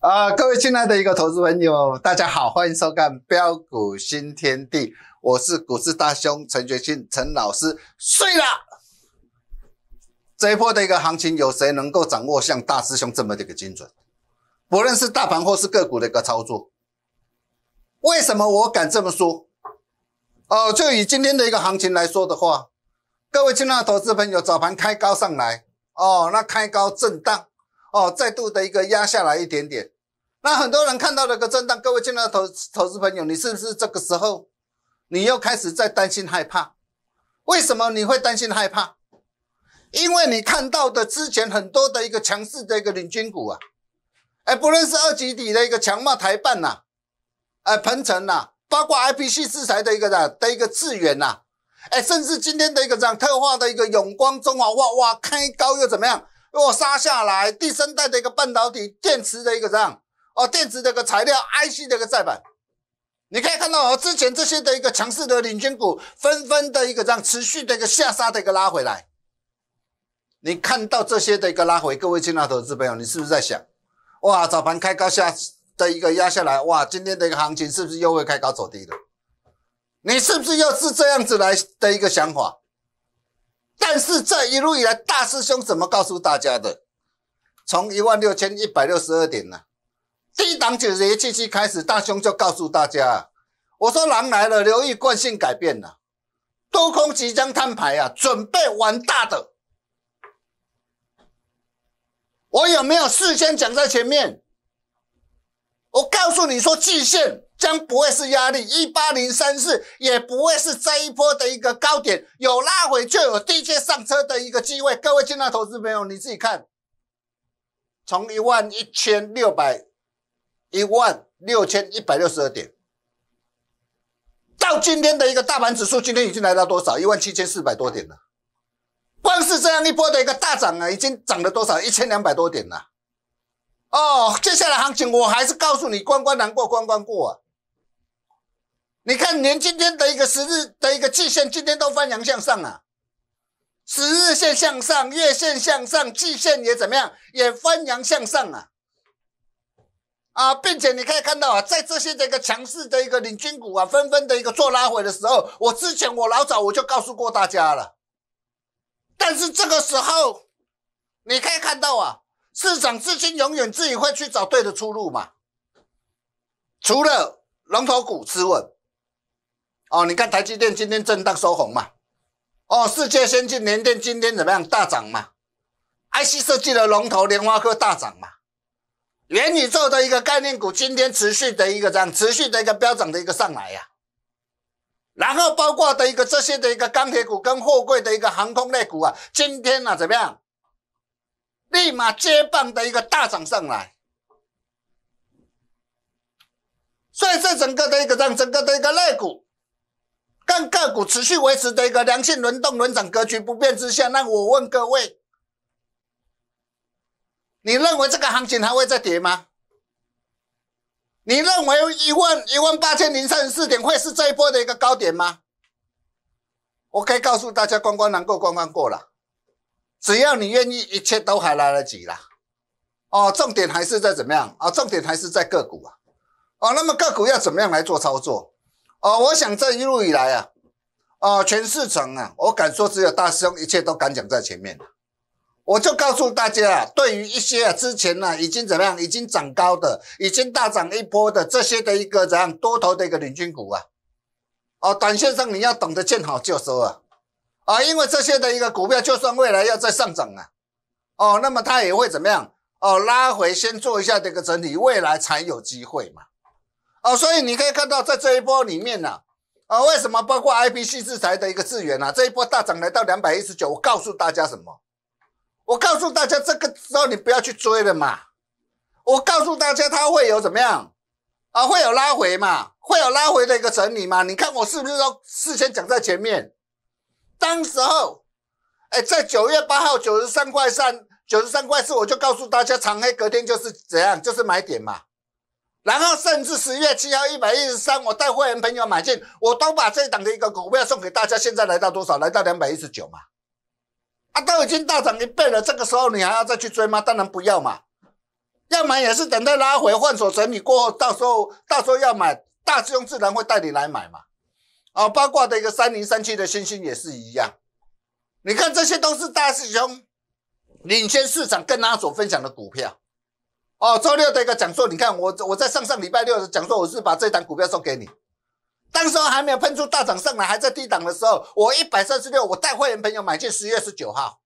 啊，各位亲爱的一个投资朋友，大家好，欢迎收看标股新天地，我是股市大兄陈学信陈老师。碎了，这一波的一个行情，有谁能够掌握像大师兄这么的一个精准？不论是大盘或是个股的一个操作，为什么我敢这么说？哦，就以今天的一个行情来说的话，各位亲爱的投资朋友，早盘开高上来，哦，那开高震荡。哦，再度的一个压下来一点点，那很多人看到这个震荡，各位进来投投资朋友，你是不是这个时候，你又开始在担心害怕？为什么你会担心害怕？因为你看到的之前很多的一个强势的一个领军股啊，哎，不论是二级底的一个强茂台办呐，哎，鹏城呐，包括 I P C 制裁的一个的的一个智远呐，哎，甚至今天的一个这样特化的一个永光中华，哇哇开高又怎么样？落沙下来，第三代的一个半导体、电池的一个这样哦，电池的一个材料、IC 的一个载板，你可以看到哦，之前这些的一个强势的领军股，纷纷的一个这样持续的一个下杀的一个拉回来。你看到这些的一个拉回，各位亲爱的投资朋友，你是不是在想，哇，早盘开高下的一个压下来，哇，今天的一个行情是不是又会开高走低的？你是不是又是这样子来的一个想法？但是这一路以来，大师兄怎么告诉大家的？从一万六千一百六十二点呢，低档就是一进开始，大兄就告诉大家：我说狼来了，留意惯性改变了，多空即将摊牌啊，准备玩大的。我有没有事先讲在前面？我告诉你说季线将不会是压力，一八零三四也不会是这一波的一个高点，有拉回就有低阶上车的一个机会。各位进来投资朋友，你自己看，从一万一千六百一万六千一百六十二点，到今天的一个大盘指数，今天已经来到多少？一万七千四百多点了。光是这样一波的一个大涨啊，已经涨了多少？一千两百多点了。哦，接下来行情我还是告诉你，关关难过关关过啊。你看，连今天的一个十日的一个季线，今天都翻阳向上啊！十日线向上，月线向上，季线也怎么样？也翻阳向上啊！啊，并且你可以看到啊，在这些的一个强势的一个领军股啊，纷纷的一个做拉回的时候，我之前我老早我就告诉过大家了。但是这个时候，你可以看到啊，市场资金永远自己会去找对的出路嘛，除了龙头股之外，哦，你看台积电今天震荡收红嘛？哦，世界先进联电今天怎么样大涨嘛？IC 设计的龙头联发科大涨嘛？元宇宙的一个概念股今天持续的一个这样持续的一个飙涨的一个上来呀。然后包括的一个这些的一个钢铁股跟货柜的一个航空类股啊，今天呢怎么样？立马接棒的一个大涨上来，所以这整个的一个让整个的一个类股。但个股持续维持的一个良性轮动轮涨格局不变之下，那我问各位，你认为这个行情还会再跌吗？你认为一万一万八千零三十四点会是这一波的一个高点吗？我可以告诉大家，关关难过关关过了，只要你愿意，一切都还来得及啦。哦，重点还是在怎么样啊？重点还是在个股啊。哦，那么个股要怎么样来做操作？哦，我想这一路以来啊，哦，全市场啊，我敢说只有大师兄一切都敢讲在前面。我就告诉大家啊，对于一些啊之前呢已经怎么样，已经涨高的，已经大涨一波的这些的一个怎样多头的一个领军股啊，哦，短线上你要懂得见好就收啊，啊，因为这些的一个股票就算未来要再上涨啊，哦，那么它也会怎么样哦，拉回先做一下这个整理，未来才有机会嘛。哦，所以你可以看到，在这一波里面呢，啊，为什么包括 I P C 制裁的一个资源啊，这一波大涨来到两百一十九，我告诉大家什么？我告诉大家，这个时候你不要去追了嘛。我告诉大家，它会有怎么样？啊，会有拉回嘛，会有拉回的一个整理嘛。你看我是不是都事先讲在前面？当时候，哎，在九月八号九十三块三、九十三块四，我就告诉大家，长黑隔天就是怎样，就是买点嘛。然后，甚至十月七号一百一十三，我带会员朋友买进，我都把这档的一个股票送给大家。现在来到多少？来到两百一十九嘛，啊，都已经大涨一倍了。这个时候你还要再去追吗？当然不要嘛。要买也是等待拉回换手整理过后，到时候到时候要买大师兄自然会带你来买嘛。啊，八卦的一个三零三七的星星也是一样。你看，这些都是大师兄领先市场跟阿所分享的股票。哦，周六的一个讲座，你看我我在上上礼拜六的讲座，我是把这档股票送给你，当时候还没有喷出大涨上来，还在低档的时候，我一百三十六，我带会员朋友买进十月十九号，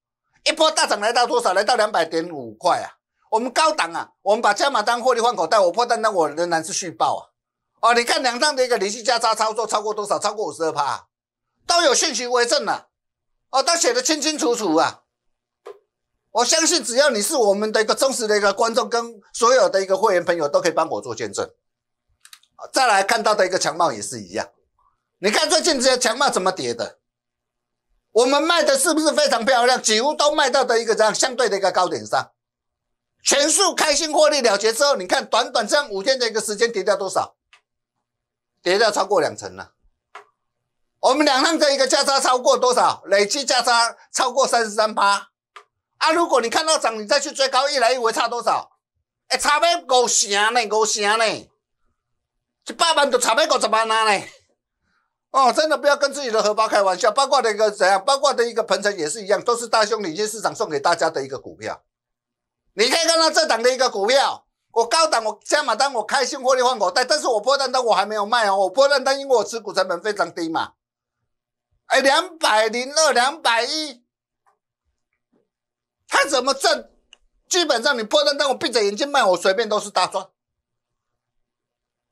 一波大涨来到多少？来到两百点五块啊！我们高档啊，我们把加码单获利换口袋，我破单单我仍然是续报啊！哦，你看两档的一个连续加差操作超过多少？超过五十二趴，都有信息为证啊，哦，都写的清清楚楚啊！我相信，只要你是我们的一个忠实的一个观众，跟所有的一个会员朋友，都可以帮我做见证。再来看到的一个强茂也是一样，你看最近这些强茂怎么跌的？我们卖的是不是非常漂亮？几乎都卖到的一个这样相对的一个高点上，全数开心获利了结之后，你看短短这样五天的一个时间，跌掉多少？跌掉超过两成了。我们两趟的一个价差超过多少？累计价差超过三十三八。啊！如果你看到涨，你再去追高，一来一回差多少？哎，差要五成呢，五成呢，一百万就差要五十万啊呢！哦，真的不要跟自己的荷包开玩笑。包括的一个怎样？包括的一个鹏程也是一样，都是大兄领先市场送给大家的一个股票。你可以看到这档的一个股票，我高档我加码单，我开心获利换口袋，但是我破段单我还没有卖哦，我破段单因为我持股成本非常低嘛。哎，两百零二，两百一。看怎么挣，基本上你破单，但我闭着眼睛卖，我随便都是大赚。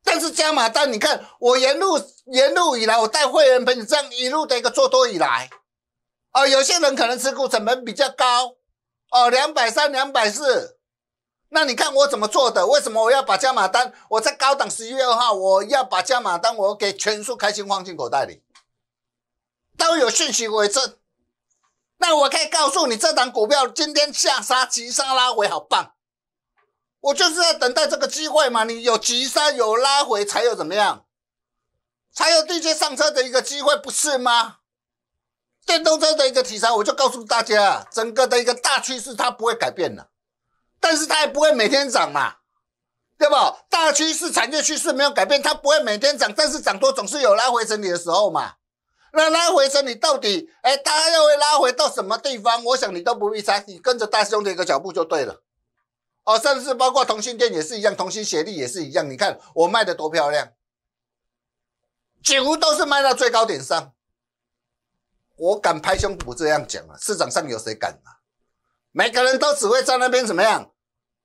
但是加码单，你看我沿路沿路以来，我带会员朋友这样一路的一个做多以来，啊，有些人可能持股成本比较高，哦，两百三、两百四，那你看我怎么做的？为什么我要把加码单？我在高档十一月二号，我要把加码单我给全数开心放进口袋里，都有讯息为证。那我可以告诉你，这档股票今天下杀、急杀、拉回，好棒！我就是在等待这个机会嘛。你有急杀、有拉回，才有怎么样，才有对接上车的一个机会，不是吗？电动车的一个题材，我就告诉大家，整个的一个大趋势它不会改变的，但是它也不会每天涨嘛，对不？大趋势、产业趋势没有改变，它不会每天涨，但是涨多总是有拉回整理的时候嘛。那拉回升，你到底哎，它要会拉回到什么地方？我想你都不必猜，你跟着大师兄的一个脚步就对了。哦，甚至包括同心店也是一样，同心协力也是一样。你看我卖的多漂亮，几乎都是卖到最高点上。我敢拍胸脯这样讲啊，市场上有谁敢啊？每个人都只会在那边怎么样？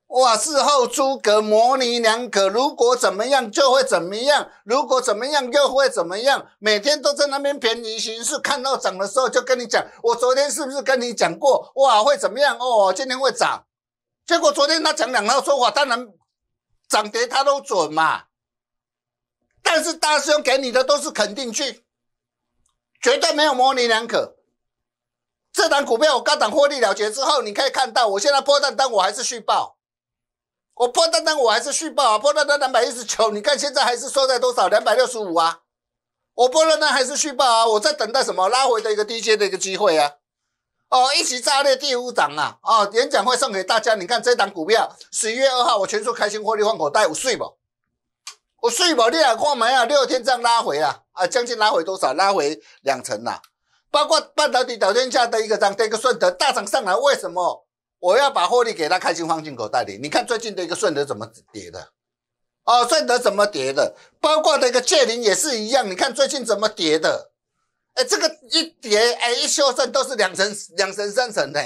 哇！事后诸葛模棱两可，如果怎么样就会怎么样，如果怎么样又会怎么样。每天都在那边便宜形式，看到涨的时候就跟你讲，我昨天是不是跟你讲过？哇，会怎么样？哦，今天会涨。结果昨天他讲两套说法，当然涨跌他都准嘛。但是大师兄给你的都是肯定句，绝对没有模棱两可。这档股票我高档获利了结之后，你可以看到我现在破蛋单我还是续报。我破单单，我还是续报啊！破单单两百一十九，你看现在还是收在多少？两百六十五啊！我破单单还是续报啊！我在等待什么拉回的一个低阶的一个机会啊！哦，一起炸裂第五档啊！哦，演讲会送给大家，你看这档股票十一月二号我全数开心获利放口袋，我睡不？我睡不？你也看没啊？六天这样拉回啊！啊，将近拉回多少？拉回两成呐！包括半导体导天下的一个涨，一个顺德大涨上来，为什么？我要把获利给它开心放进口袋里。你看最近的一个顺德怎么跌的？哦，顺德怎么跌的？包括那个借林也是一样。你看最近怎么跌的？哎，这个一跌，哎，一修正都是两成、两成、三成的。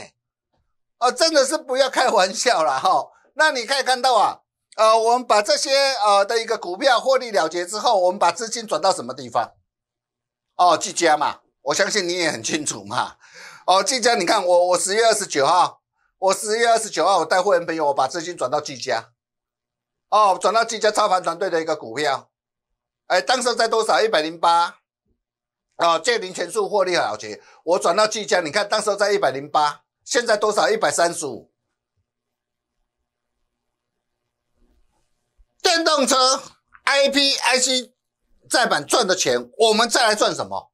哦，真的是不要开玩笑了哈。那你可以看到啊，呃，我们把这些呃的一个股票获利了结之后，我们把资金转到什么地方？哦，季家嘛，我相信你也很清楚嘛。哦，季家，你看我，我十月二十九号。我十月二十九号，我带会员朋友，我把资金转到聚家，哦，转到聚家操盘团队的一个股票，哎，当时在多少？一百零八，哦，借零钱数获利了结。我转到聚家，你看当时在一百零八，现在多少？一百三十五。电动车 IPIC 在版赚的钱，我们再来赚什么？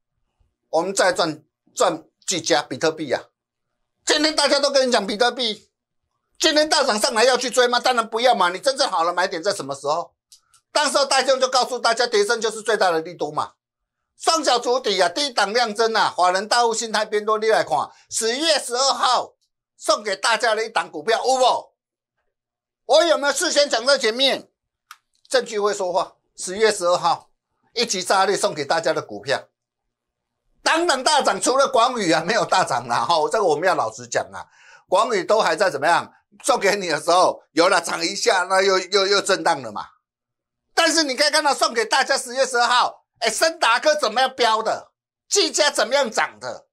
我们再赚赚聚家比特币呀。今天大家都跟你讲比特币，今天大涨上来要去追吗？当然不要嘛！你真正好了买点在什么时候？时候大众就告诉大家，跌升就是最大的力度嘛。双脚足底啊，低档量增啊，华人大户心态变多利来看。十一月十二号送给大家的一档股票 o v o 我有没有事先讲在前面？证据会说话。十一月十二号，一级炸裂送给大家的股票。当然大涨，除了广宇啊，没有大涨了哈。这个我们要老实讲啊，广宇都还在怎么样送给你的时候，有了涨一下，那又又又震荡了嘛。但是你可以看到送给大家十月十二号，哎，森达哥怎么样标的，技嘉怎么样涨的，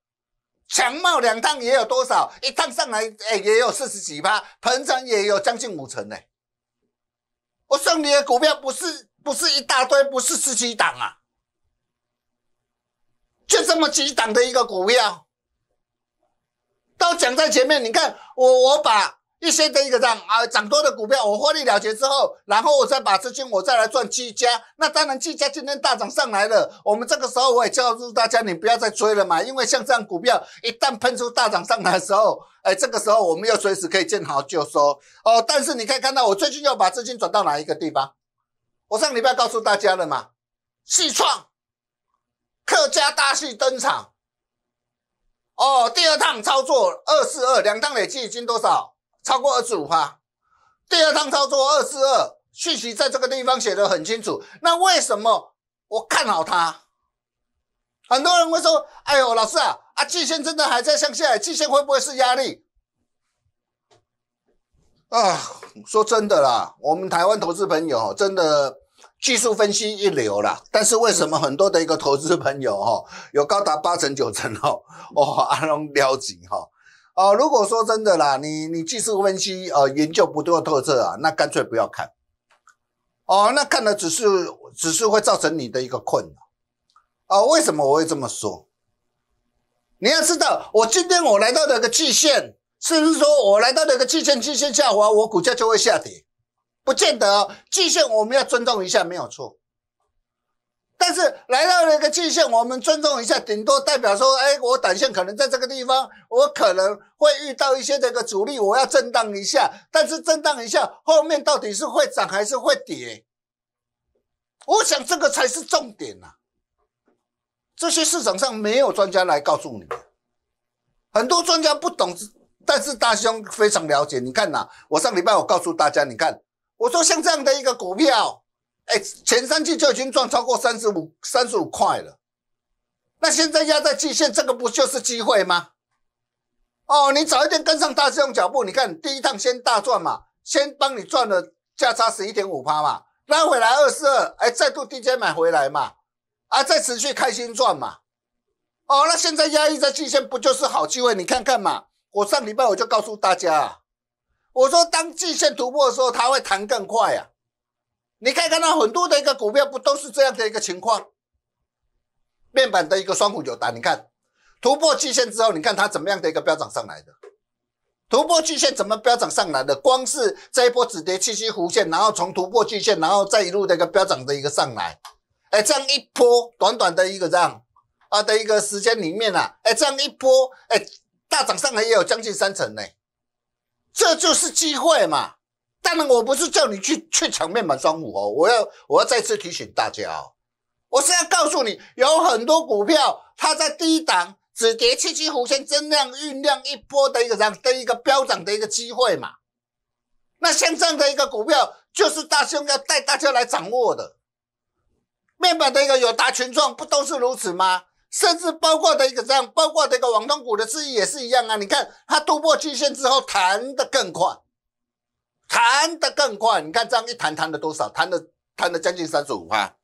强茂两趟也有多少，一趟上来哎也有四十几趴，膨胀也有将近五成呢。我送你的股票不是不是一大堆，不是十几档啊。就这么几档的一个股票，都讲在前面。你看我，我把一些的一个涨啊涨多的股票，我获利了结之后，然后我再把资金，我再来赚绩佳。那当然，绩佳今天大涨上来了，我们这个时候我也告诉大家，你不要再追了嘛，因为像这样股票一旦喷出大涨上来的时候，哎，这个时候我们又随时可以见好就收哦。但是你可以看到，我最近又把资金转到哪一个地方？我上礼拜告诉大家了嘛，细创。客家大戏登场哦！第二趟操作二四二，两趟累计已经多少？超过二十五趴。第二趟操作二四二，讯息在这个地方写的很清楚。那为什么我看好它？很多人会说：“哎呦，老师啊，啊，季线真的还在向下，季线会不会是压力？”啊，说真的啦，我们台湾投资朋友真的。技术分析一流啦，但是为什么很多的一个投资朋友哈，有高达八成九成哦哦阿龙了解哈哦，如果说真的啦，你你技术分析呃研究不够透彻啊，那干脆不要看哦，那看了只是只是会造成你的一个困扰，啊。为什么我会这么说？你要知道，我今天我来到了个季线，甚至说我来到了个季线，季线下滑，我股价就会下跌。不见得，季线我们要尊重一下，没有错。但是来到了一个季线，我们尊重一下，顶多代表说：哎，我短线可能在这个地方，我可能会遇到一些这个阻力，我要震荡一下。但是震荡一下后面到底是会涨还是会跌？我想这个才是重点呐。这些市场上没有专家来告诉你们，很多专家不懂，但是大兄非常了解。你看呐，我上礼拜我告诉大家，你看。我说像这样的一个股票，哎，前三季就已经赚超过三十五三十五块了，那现在压在季线，这个不就是机会吗？哦，你早一点跟上大师用脚步，你看第一趟先大赚嘛，先帮你赚了价差十一点五八嘛，拉回来二十二，哎，再度低阶买回来嘛，啊，再持续开心赚嘛，哦，那现在压抑在季线不就是好机会？你看看嘛，我上礼拜我就告诉大家啊。我说，当季线突破的时候，它会弹更快呀。你可以看到很多的一个股票不都是这样的一个情况。面板的一个双股有打，你看突破季线之后，你看它怎么样的一个飙涨上来的？突破季线怎么飙涨上来的？光是这一波止跌七息弧线，然后从突破季线，然后再一路的一个飙涨的一个上来。哎，这样一波短短的一个这样啊的一个时间里面呢，哎，这样一波哎大涨上来也有将近三成呢。这就是机会嘛！当然，我不是叫你去去抢面板双五哦，我要我要再次提醒大家哦，我是要告诉你，有很多股票它在低档，只跌七七弧线增量酝酿一波的一个涨的一个飙涨的一个机会嘛。那像这样的一个股票，就是大兄要带大家来掌握的，面板的一个有达群创不都是如此吗？甚至包括的一个这样，包括这个网通股的次也是一样啊！你看它突破均线之后弹得更快，弹得更快。你看这样一弹弹了多少？弹的弹的将近三十五块。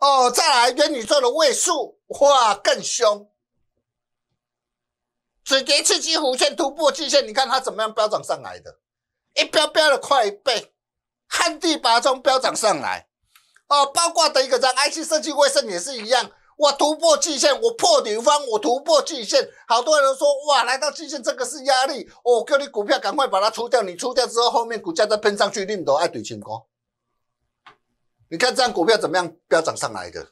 哦，再来元宇宙的位数，哇，更凶！只给刺激弧线突破均线，你看它怎么样飙涨上来的？一飙飙的快，一倍，旱地拔葱飙涨上来。哦，包括的一个这样，爱旭设计卫生也是一样。我突破季线，我破顶方，我突破季线。好多人说，哇，来到季线这个是压力哦。叫你股票赶快把它出掉，你出掉之后，后面股价再喷上去，你都爱追情哥。你看这股股票怎么样飙涨上来的？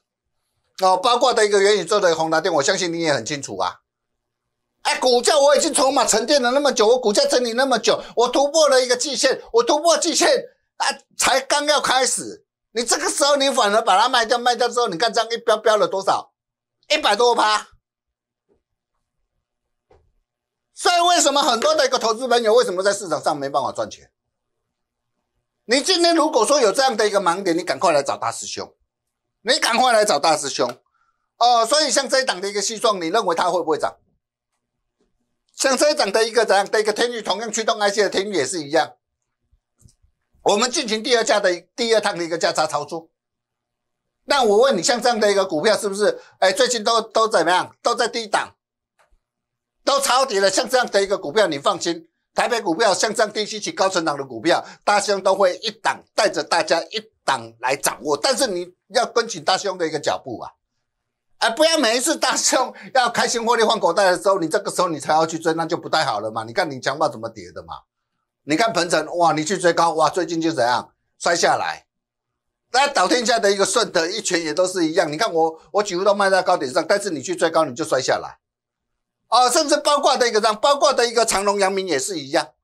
哦，八卦的一个元宇宙的宏达电，我相信你也很清楚啊。哎，股价我已经筹码沉淀了那么久，我股价整理那么久，我突破了一个季线，我突破季线啊，才刚要开始。你这个时候你反而把它卖掉，卖掉之后你看这样一飙飙了多少，一百多趴。所以为什么很多的一个投资朋友为什么在市场上没办法赚钱？你今天如果说有这样的一个盲点，你赶快来找大师兄，你赶快来找大师兄。哦，所以像这一档的一个西装，你认为它会不会涨？像这一档的一个这样的一个天宇，同样驱动 IC 的天宇也是一样。我们进行第二价的第二趟的一个价差操作。那我问你，像这样的一个股票是不是？哎，最近都都怎么样？都在低档，都抄底了。像这样的一个股票，你放心，台北股票像这样低息且高成长的股票，大兄都会一档带着大家一档来掌握。但是你要跟紧大兄的一个脚步啊，哎，不要每一次大兄要开心获利换口袋的时候，你这个时候你才要去追，那就不太好了嘛。你看你讲话怎么跌的嘛？你看鹏城，哇，你去追高，哇，最近就怎样摔下来？那倒天下的一个顺德，一拳也都是一样。你看我，我几乎都卖在高点上，但是你去追高，你就摔下来。啊，甚至包括的一个让，包括的一个长隆、阳明也是一样。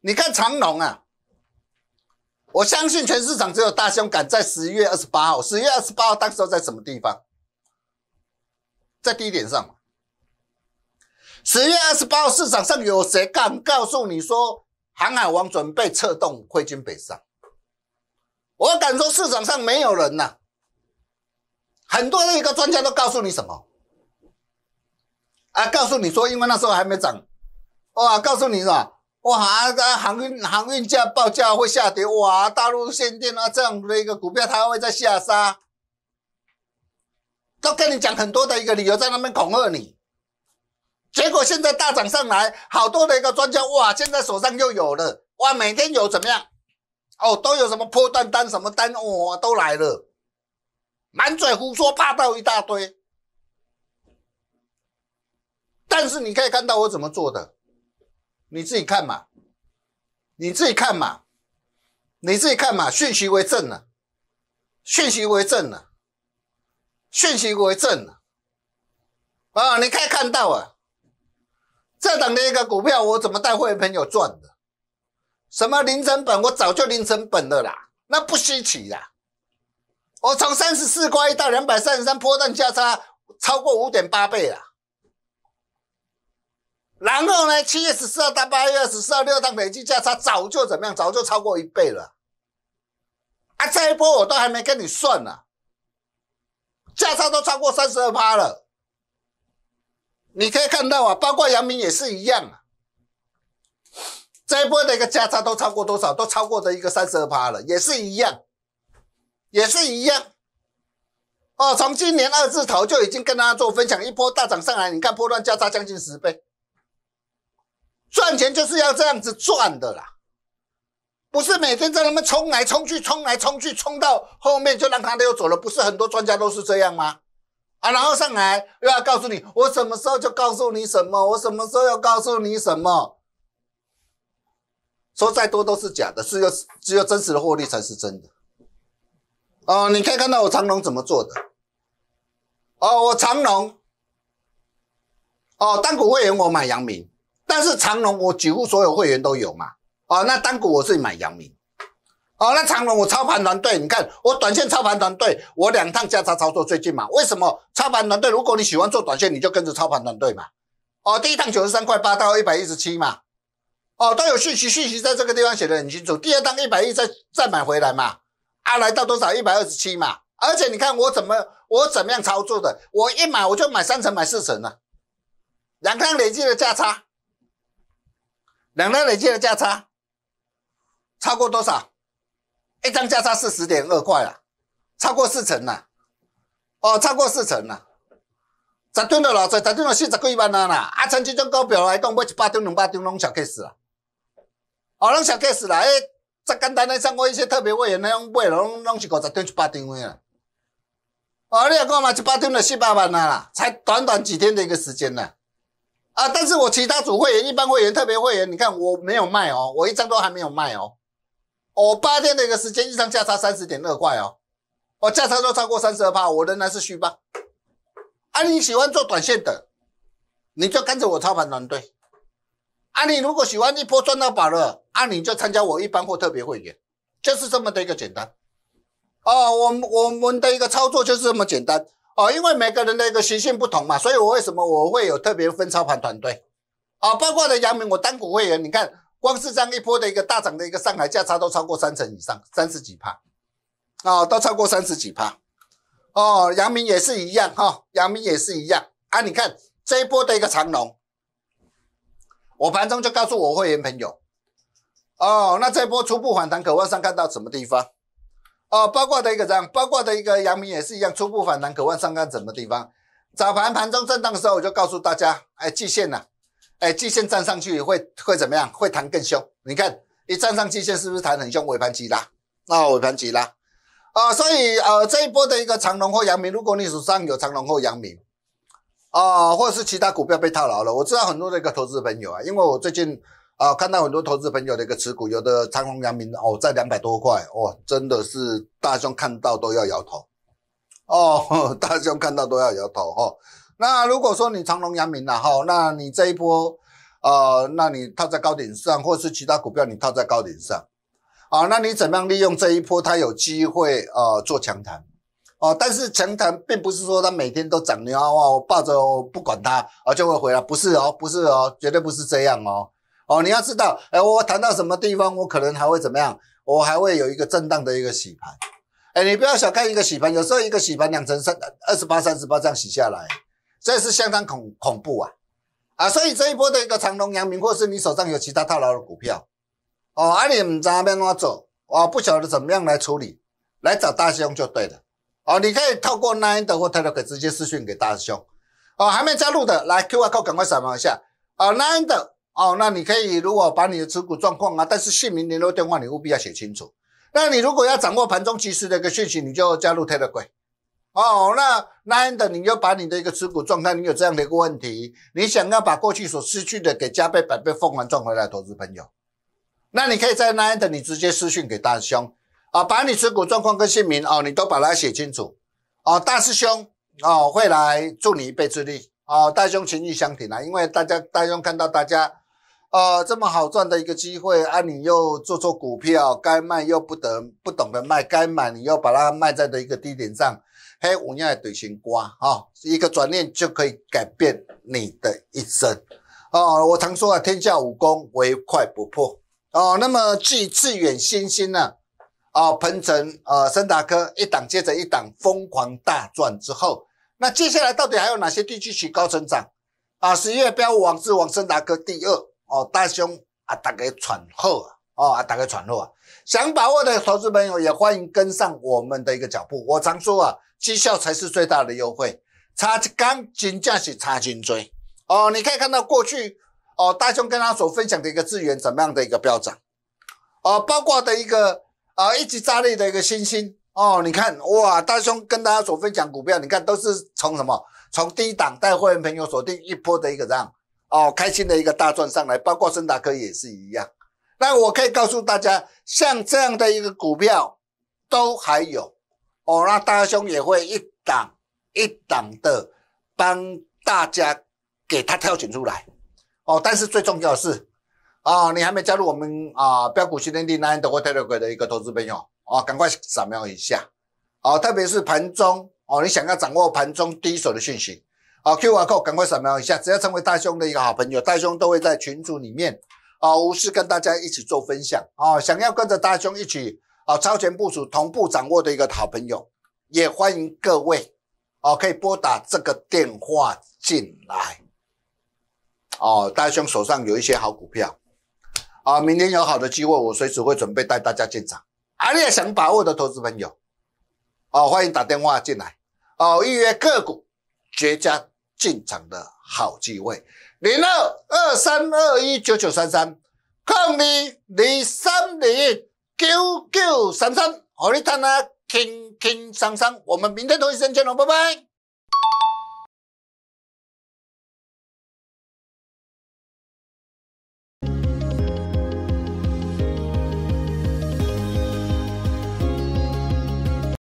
你看长隆啊，我相信全市场只有大雄敢在十一月二十八号，十一月二十八号当时候在什么地方？在低点上。十月二十八号，市场上有谁敢告诉你说航海王准备策动挥军北上？我敢说市场上没有人呐。很多的一个专家都告诉你什么？啊，告诉你说，因为那时候还没涨，哇，告诉你是吧？哇，个航运航运价报价会下跌，哇，大陆限电啊，这样的一个股票它会在下杀，都跟你讲很多的一个理由在那边恐吓你。结果现在大涨上来，好多的一个专家哇，现在手上又有了哇，每天有怎么样？哦，都有什么破单单什么单，哇，都来了，满嘴胡说八道一大堆。但是你可以看到我怎么做的，你自己看嘛，你自己看嘛，你自己看嘛，讯息为证呢，讯息为证呢，讯息为证呢，啊，你可以看到啊。这档的一个股票，我怎么带会朋友赚的？什么零成本？我早就零成本了啦，那不稀奇啦。我从三十四块一到两百三十三，波段价差超过五点八倍了。然后呢，七月十四号到八月二十四号，六档累计价差早就怎么样？早就超过一倍了。啊，这一波我都还没跟你算呢，价差都超过三十二趴了。你可以看到啊，包括阳明也是一样啊。这一波的一个价差都超过多少？都超过的一个三十二趴了，也是一样，也是一样。哦，从今年二字头就已经跟大家做分享，一波大涨上来，你看波段价差将近十倍，赚钱就是要这样子赚的啦，不是每天在那边冲来冲去，冲来冲去，冲到后面就让他溜走了，不是很多专家都是这样吗？啊，然后上来又要告诉你，我什么时候就告诉你什么，我什么时候要告诉你什么，说再多都是假的，只有只有真实的获利才是真的。哦，你可以看到我长隆怎么做的。哦，我长隆，哦，单股会员我买阳明，但是长隆我几乎所有会员都有嘛。哦，那单股我是买阳明。哦，那长龙我操盘团队，你看我短线操盘团队，我两趟价差操作最近嘛？为什么操盘团队？如果你喜欢做短线，你就跟着操盘团队嘛。哦，第一趟九十三块八到一百一十七嘛，哦都有讯息，讯息在这个地方写的很清楚。第二趟一百一再再买回来嘛，啊，来到多少？一百二十七嘛。而且你看我怎么我怎么样操作的？我一买我就买三层买四层了，两趟累计的价差，两趟累计的价差超过多少？一张价差是十点二块啊，超过四成啦！哦，超过四成啦！咱订的了，咱订的戏才过一百万啦！啊，像这种高标还动，买一百吨、两百吨拢小 case 啦，哦，拢小 case 啦！哎，这简单的像我一些特别会员那种买拢拢是五十吨、七八吨位啦！哦，你也跟我买七八吨的四百万啦！才短短几天的一个时间呢。啊！但是我其他主会员、一般会员、特别会员，你看我没有卖哦，我一张都还没有卖哦。我八天的一个时间，常价差三十点二块哦，我价差都超过三十二趴，我仍然是虚报。啊，你喜欢做短线的，你就跟着我操盘团队。啊，你如果喜欢一波赚到宝了，啊，你就参加我一般或特别会员，就是这么的一个简单。哦，我们我们的一个操作就是这么简单。哦，因为每个人的一个习性不同嘛，所以我为什么我会有特别分操盘团队。啊，包括的杨明我单股会员，你看。光是这样一波的一个大涨的一个上海价差都超过三成以上，三十几帕，哦，都超过三十几帕，哦，阳明也是一样哈，阳明也是一样啊。你看这一波的一个长龙，我盘中就告诉我会员朋友，哦，那这波初步反弹，渴望上看到什么地方？哦，包括的一个样，包括的一个阳明也是一样，初步反弹，渴望上看到什么地方？早盘盘中震荡的时候，我就告诉大家，哎，季线呢？哎，季线站上去会会怎么样？会弹更凶。你看，一站上季线，是不是弹很凶？尾盘急拉，那尾盘急拉，啊，所以呃，这一波的一个长龙或阳明，如果你手上有长龙或阳明啊，或者是其他股票被套牢了，我知道很多的一个投资朋友啊，因为我最近啊，看到很多投资朋友的一个持股，有的长隆、阳明哦，在两百多块哦，真的是大兄看到都要摇头，哦，大兄看到都要摇头哦。那如果说你长龙、阳明了哈，那你这一波，呃，那你套在高点上，或是其他股票你套在高点上，啊，那你怎么样利用这一波它有机会，呃，做强弹，哦，但是强弹并不是说它每天都涨，你啊，我抱着不管它啊就会回来，不是哦，不是哦，绝对不是这样哦，哦，你要知道，哎，我弹到什么地方，我可能还会怎么样，我还会有一个震荡的一个洗盘，哎，你不要小看一个洗盘，有时候一个洗盘两成三，二十八、三十八这样洗下来。这是相当恐恐怖啊啊！所以这一波的一个长隆、阳明，或是你手上有其他套牢的股票，哦，啊，你唔知要安怎走，哦，不晓得怎么样来处理，来找大兄就对了。哦，你可以透过 Nine 的或 Telegram 直接私讯给大兄，哦，还没加入的来 Q R code 赶快扫描一下，哦，Nine 的，哦，那你可以如果把你的持股状况啊，但是姓名、联络电话你务必要写清楚。那你如果要掌握盘中及时的一个讯息，你就加入 Telegram。哦，那那样的，你又把你的一个持股状态，你有这样的一个问题，你想要把过去所失去的给加倍百倍奉还赚回来，投资朋友，那你可以在那样的，你直接私讯给大师兄啊，把你持股状况跟姓名哦，你都把它写清楚哦，大师兄哦，会来助你一臂之力哦，大师兄情绪相挺啊，因为大家大师兄看到大家，呃，这么好赚的一个机会啊，你又做错股票，该卖又不得不懂得卖，该买你又把它卖在的一个低点上。黑五娘的嘴心瓜啊，一个转念就可以改变你的一生啊！我常说啊，天下武功唯快不破哦。那么继致远、星星呢？啊，鹏程啊，森达科一档接着一档疯狂大赚之后，那接下来到底还有哪些地区起高成长啊？十一月标王是王森达科第二哦，大兄啊，大家喘后啊，哦，啊，大概喘后啊，想把握的投资朋友也欢迎跟上我们的一个脚步。我常说啊。绩效才是最大的优惠，查钢筋价是查颈椎哦，你可以看到过去哦，大兄跟他所分享的一个资源怎么样的一个飙涨哦，包括的一个啊一级扎裂的一个新星哦，你看哇，大兄跟大家所分享股票，你看都是从什么从低档带会员朋友锁定一波的一个这样哦，开心的一个大赚上来，包括森达科也是一样。那我可以告诉大家，像这样的一个股票都还有。哦，那大兄也会一档一档的帮大家给他挑选出来。哦，但是最重要的是，啊，你还没加入我们啊标股训练营那样的或跳跳龟的一个投资朋友，哦，赶快扫描一下，哦，特别是盘中，哦，你想要掌握盘中第一手的讯息，哦 q R code 赶快扫描一下，只要成为大兄的一个好朋友，大兄都会在群组里面，啊，无事跟大家一起做分享，哦，想要跟着大兄一起。好，超前部署、同步掌握的一个好朋友，也欢迎各位，哦，可以拨打这个电话进来。哦，大家兄手上有一些好股票，啊，明天有好的机会，我随时会准备带大家进场。你也想把握的投资朋友，哦，欢迎打电话进来，哦，预约个股，绝佳进场的好机会，零二二三二一九九三三，控你，你三零。九九三三，和你谈啊，轻轻松松。我们明天同一时间见哦，拜拜。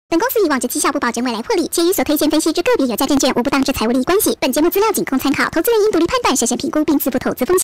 本公司以往站绩效不保结未来获利，且与所推荐分析之个别有价证券无不当之财务利益关系。本节目资料仅供参考，投资人应独立判断、审慎评估并自负投资风险。